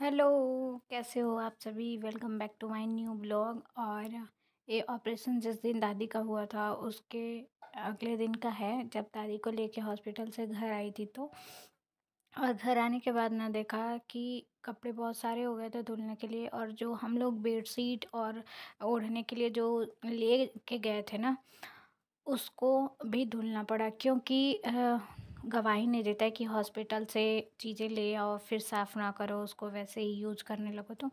hello कैसे हो आप सभी welcome back to my new blog और ये ऑपरेशन जिस दिन दादी का हुआ था उसके अगले दिन का है जब दादी को लेके हॉस्पिटल से घर आई थी तो और घर आने के बाद ना देखा कि कपड़े बहुत सारे हो गए थे धुलने के लिए और जो हम लोग बेड शीट और ओढ़ने के लिए जो ले के गए थे ना उसको भी धुलना पड़ा क्योंकि गवाही नहीं देता है कि हॉस्पिटल से चीज़ें ले आओ फिर साफ़ ना करो उसको वैसे ही यूज करने लगो तो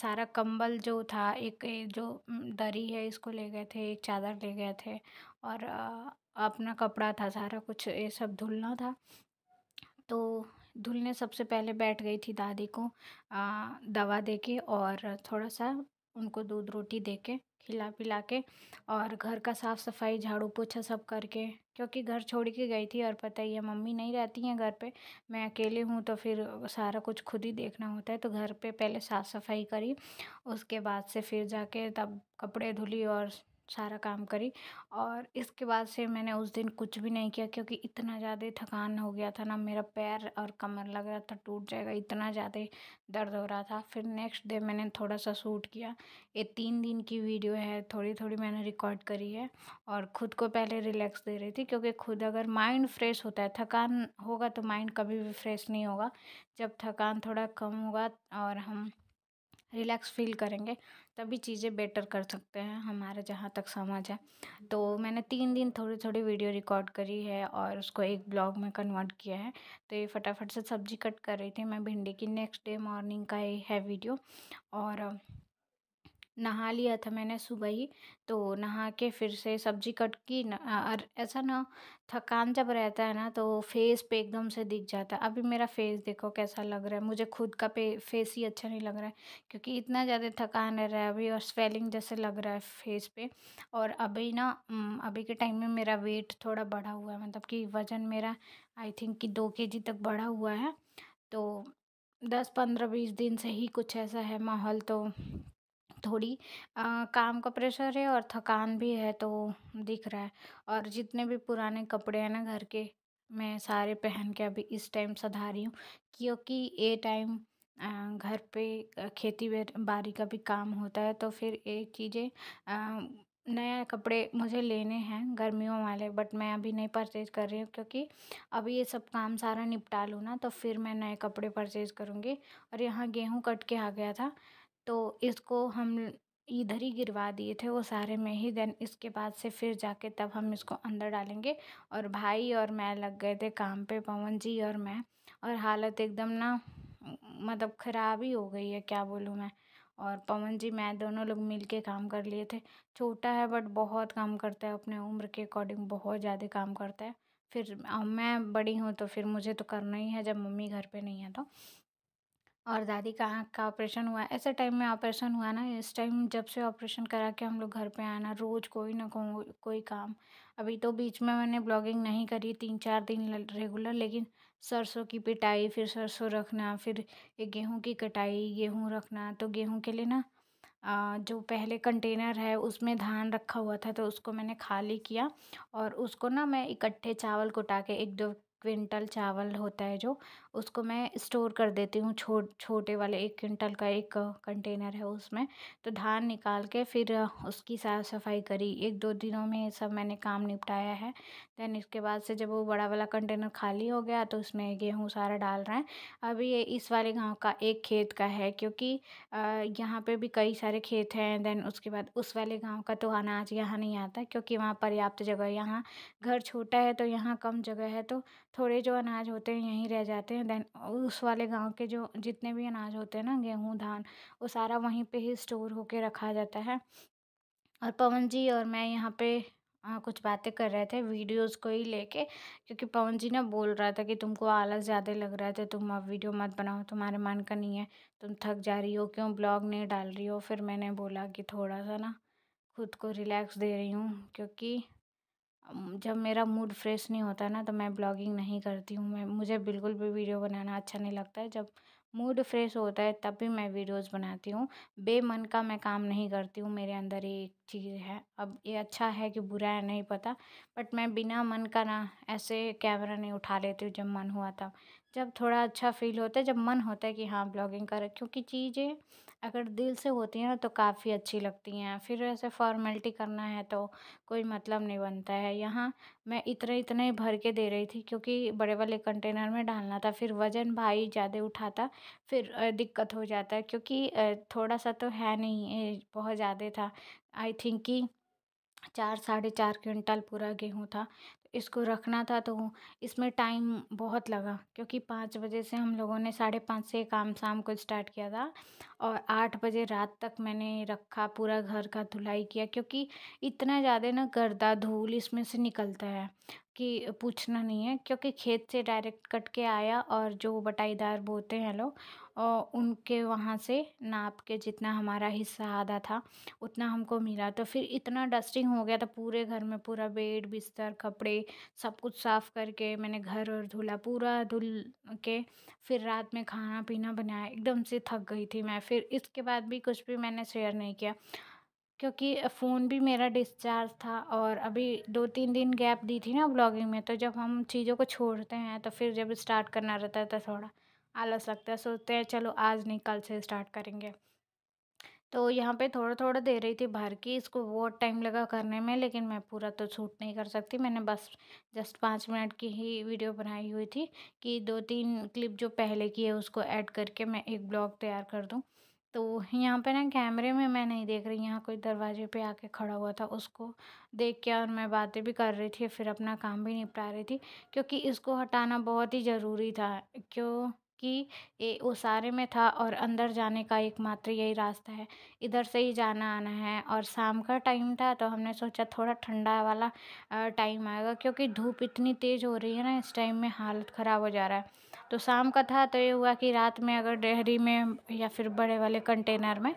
सारा कंबल जो था एक जो दरी है इसको ले गए थे एक चादर ले गए थे और अपना कपड़ा था सारा कुछ ये सब धुलना था तो धुलने सबसे पहले बैठ गई थी दादी को दवा दे के और थोड़ा सा उनको दूध रोटी दे के खिला पिला के और घर का साफ़ सफाई झाड़ू पोछा सब करके क्योंकि घर छोड़ के गई थी और पता ही है मम्मी नहीं रहती हैं घर पे मैं अकेले हूँ तो फिर सारा कुछ खुद ही देखना होता है तो घर पे पहले साफ़ सफाई करी उसके बाद से फिर जाके तब कपड़े धुली और सारा काम करी और इसके बाद से मैंने उस दिन कुछ भी नहीं किया क्योंकि इतना ज़्यादा थकान हो गया था ना मेरा पैर और कमर लग रहा था टूट जाएगा इतना ज़्यादा दर्द हो रहा था फिर नेक्स्ट डे मैंने थोड़ा सा सूट किया ये तीन दिन की वीडियो है थोड़ी थोड़ी मैंने रिकॉर्ड करी है और ख़ुद को पहले रिलैक्स दे रही थी क्योंकि खुद अगर माइंड फ्रेश होता है थकान होगा तो माइंड कभी भी फ्रेश नहीं होगा जब थकान थोड़ा कम होगा और हम रिलैक्स फील करेंगे तभी चीज़ें बेटर कर सकते हैं हमारे जहाँ तक समझ है तो मैंने तीन दिन थोड़ी थोड़ी वीडियो रिकॉर्ड करी है और उसको एक ब्लॉग में कन्वर्ट किया है तो ये फटाफट से सब्जी कट कर रही थी मैं भिंडी की नेक्स्ट डे मॉर्निंग का ये है वीडियो और नहा लिया था मैंने सुबह ही तो नहा के फिर से सब्जी कट की न, और ऐसा ना थकान जब रहता है ना तो फेस पे एकदम से दिख जाता है अभी मेरा फेस देखो कैसा लग रहा है मुझे खुद का पे फेस ही अच्छा नहीं लग रहा है क्योंकि इतना ज़्यादा थकान रह रहा है अभी और स्वेलिंग जैसे लग रहा है फेस पे और अभी ना अभी के टाइम में मेरा वेट थोड़ा बढ़ा हुआ है मतलब कि वज़न मेरा आई थिंक कि दो के जी तक बढ़ा हुआ है तो दस पंद्रह बीस दिन से ही कुछ ऐसा है माहौल तो थोड़ी काम का प्रेशर है और थकान भी है तो दिख रहा है और जितने भी पुराने कपड़े हैं ना घर के मैं सारे पहन के अभी इस टाइम सधा रही हूँ क्योंकि ये टाइम घर पे खेती बाड़ी का भी काम होता है तो फिर ये चीज़ें नया कपड़े मुझे लेने हैं गर्मियों वाले बट मैं अभी नहीं परचेज़ कर रही हूँ क्योंकि अभी ये सब काम सारा निपटा लूँ ना तो फिर मैं नए कपड़े परचेज़ करूँगी और यहाँ गेहूँ कट के आ गया था तो इसको हम इधर ही गिरवा दिए थे वो सारे में ही देन इसके बाद से फिर जाके तब हम इसको अंदर डालेंगे और भाई और मैं लग गए थे काम पे पवन जी और मैं और हालत एकदम ना मतलब ख़राब ही हो गई है क्या बोलूँ मैं और पवन जी मैं दोनों लोग मिल के काम कर लिए थे छोटा है बट बहुत काम करता है अपने उम्र के अकॉर्डिंग बहुत ज़्यादा काम करता है फिर मैं बड़ी हूँ तो फिर मुझे तो करना ही है जब मम्मी घर पर नहीं है तो और दादी का आँख का ऑपरेशन हुआ ऐसे टाइम में ऑपरेशन हुआ ना इस टाइम जब से ऑपरेशन करा के हम लोग घर पे आना रोज़ कोई ना को, कोई काम अभी तो बीच में मैंने ब्लॉगिंग नहीं करी तीन चार दिन रेगुलर लेकिन सरसों की पिटाई फिर सरसों रखना फिर गेहूँ की कटाई गेहूँ रखना तो गेहूँ के लिए ना जो पहले कंटेनर है उसमें धान रखा हुआ था तो उसको मैंने खाली किया और उसको ना मैं इकट्ठे चावल कुटा के एक दो क्विंटल चावल होता है जो उसको मैं स्टोर कर देती हूँ छो छोटे वाले एक क्विंटल का एक कंटेनर है उसमें तो धान निकाल के फिर उसकी साफ़ सफाई करी एक दो दिनों में सब मैंने काम निपटाया है दैन इसके बाद से जब वो बड़ा वाला कंटेनर खाली हो गया तो उसमें गेहूँ सारा डाल रहे हैं अभी ये इस वाले गाँव का एक खेत का है क्योंकि यहाँ पर भी कई सारे खेत हैं दैन उसके बाद उस वाले गाँव का तो अनाज यहाँ नहीं आता क्योंकि वहाँ पर्याप्त जगह यहाँ घर छोटा है तो यहाँ कम जगह है तो थोड़े जो अनाज होते हैं यहीं रह जाते हैं देन उस वाले गाँव के जो जितने भी अनाज होते हैं ना गेहूँ धान वो सारा वहीं पे ही स्टोर होके रखा जाता है और पवन जी और मैं यहाँ पे कुछ बातें कर रहे थे वीडियोस को ही लेके क्योंकि पवन जी ना बोल रहा था कि तुमको आलस ज़्यादा लग रहा था तुम अब वीडियो मत बनाओ तुम्हारे मन का नहीं है तुम थक जा रही हो क्यों ब्लॉग नहीं डाल रही हो फिर मैंने बोला कि थोड़ा सा ना खुद को रिलैक्स दे रही हूँ क्योंकि जब मेरा मूड फ्रेश नहीं होता ना तो मैं ब्लॉगिंग नहीं करती हूँ मैं मुझे बिल्कुल भी वीडियो बनाना अच्छा नहीं लगता है जब मूड फ्रेश होता है तब भी मैं वीडियोस बनाती हूँ बेमन का मैं काम नहीं करती हूँ मेरे अंदर ये एक चीज़ है अब ये अच्छा है कि बुरा है नहीं पता बट मैं बिना मन का ना ऐसे कैमरा नहीं उठा लेती हूँ जब मन हुआ तब जब थोड़ा अच्छा फील होता है जब मन होता है कि हाँ ब्लॉगिंग करें क्योंकि चीज़ें अगर दिल से होती हैं ना तो काफ़ी अच्छी लगती हैं फिर ऐसे फॉर्मेलिटी करना है तो कोई मतलब नहीं बनता है यहाँ मैं इतने इतने ही भर के दे रही थी क्योंकि बड़े वाले कंटेनर में डालना था फिर वज़न भाई ज़्यादा उठाता फिर दिक्कत हो जाता है क्योंकि थोड़ा सा तो है नहीं बहुत ज़्यादा था आई थिंक कि चार साढ़े चार क्विंटल पूरा गेहूँ था इसको रखना था तो इसमें टाइम बहुत लगा क्योंकि पाँच बजे से हम लोगों ने साढ़े पाँच से काम शाम को स्टार्ट किया था और आठ बजे रात तक मैंने रखा पूरा घर का धुलाई किया क्योंकि इतना ज़्यादा ना गर्दा धूल इसमें से निकलता है कि पूछना नहीं है क्योंकि खेत से डायरेक्ट कट के आया और जो बटाईदार बोते हैं लोग उनके वहाँ से नाप के जितना हमारा हिस्सा आधा था उतना हमको मिला तो फिर इतना डस्टिंग हो गया था पूरे घर में पूरा बेड बिस्तर कपड़े सब कुछ साफ़ करके मैंने घर और धुला पूरा धुल के फिर रात में खाना पीना बनाया एकदम से थक गई थी मैं फिर इसके बाद भी कुछ भी मैंने शेयर नहीं किया क्योंकि फ़ोन भी मेरा डिस्चार्ज था और अभी दो तीन दिन गैप दी थी ना ब्लॉगिंग में तो जब हम चीज़ों को छोड़ते हैं तो फिर जब स्टार्ट करना रहता है तो थोड़ा आलस लगता है सोचते हैं चलो आज नहीं कल से स्टार्ट करेंगे तो यहाँ पे थोड़ा थोड़ा दे रही थी बाहर की इसको बहुत टाइम लगा करने में लेकिन मैं पूरा तो छूट नहीं कर सकती मैंने बस जस्ट पाँच मिनट की ही वीडियो बनाई हुई थी कि दो तीन क्लिप जो पहले की है उसको ऐड करके मैं एक ब्लॉग तैयार कर दूँ तो यहाँ पे ना कैमरे में मैं नहीं देख रही यहाँ कोई दरवाजे पे आके खड़ा हुआ था उसको देख के और मैं बातें भी कर रही थी फिर अपना काम भी निपटा रही थी क्योंकि इसको हटाना बहुत ही ज़रूरी था क्यों कि ये ओसारे में था और अंदर जाने का एकमात्र यही रास्ता है इधर से ही जाना आना है और शाम का टाइम था तो हमने सोचा थोड़ा ठंडा वाला टाइम आएगा क्योंकि धूप इतनी तेज़ हो रही है ना इस टाइम में हालत ख़राब हो जा रहा है तो शाम का था तो ये हुआ कि रात में अगर डेहरी में या फिर बड़े वाले कंटेनर में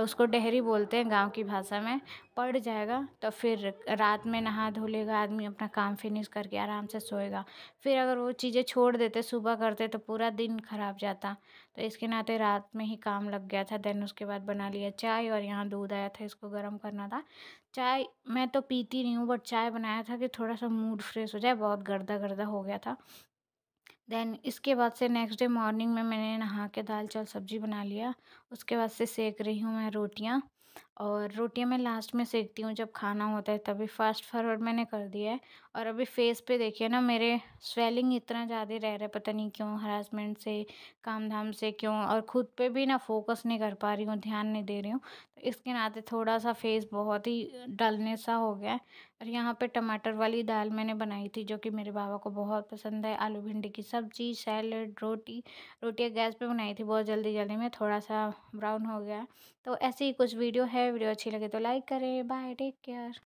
उसको डेहरी बोलते हैं गांव की भाषा में पड़ जाएगा तो फिर रात में नहा धो लेगा आदमी अपना काम फिनिश करके आराम से सोएगा फिर अगर वो चीज़ें छोड़ देते सुबह करते तो पूरा दिन ख़राब जाता तो इसके नाते रात में ही काम लग गया था देन उसके बाद बना लिया चाय और यहाँ दूध आया था इसको गर्म करना था चाय मैं तो पीती नहीं हूँ बट चाय बनाया था कि थोड़ा सा मूड फ्रेश हो जाए बहुत गर्दा गर्दा हो गया था देन इसके बाद से नेक्स्ट डे मॉर्निंग में मैंने नहा के दाल चावल सब्जी बना लिया उसके बाद से सेक रही हूँ मैं रोटियाँ और रोटियां मैं लास्ट में सेकती हूँ जब खाना होता है तभी फास्ट फॉरवर्ड मैंने कर दिया है और अभी फेस पे देखिए ना मेरे स्वेलिंग इतना ज़्यादा रह रहा है पता नहीं क्यों हरासमेंट से काम धाम से क्यों और ख़ुद पे भी ना फोकस नहीं कर पा रही हूँ ध्यान नहीं दे रही हूँ तो इसके नाते थोड़ा सा फेस बहुत ही डलने सा हो गया है और यहाँ पर टमाटर वाली दाल मैंने बनाई थी जो कि मेरे बाबा को बहुत पसंद है आलू भिंडी की सब्ज़ी सैलड रोटी रोटियाँ गैस पर बनाई थी बहुत जल्दी जल्दी में थोड़ा सा ब्राउन हो गया तो ऐसी ही कुछ वीडियो है वीडियो अच्छी लगे तो लाइक करें बाय टेक केयर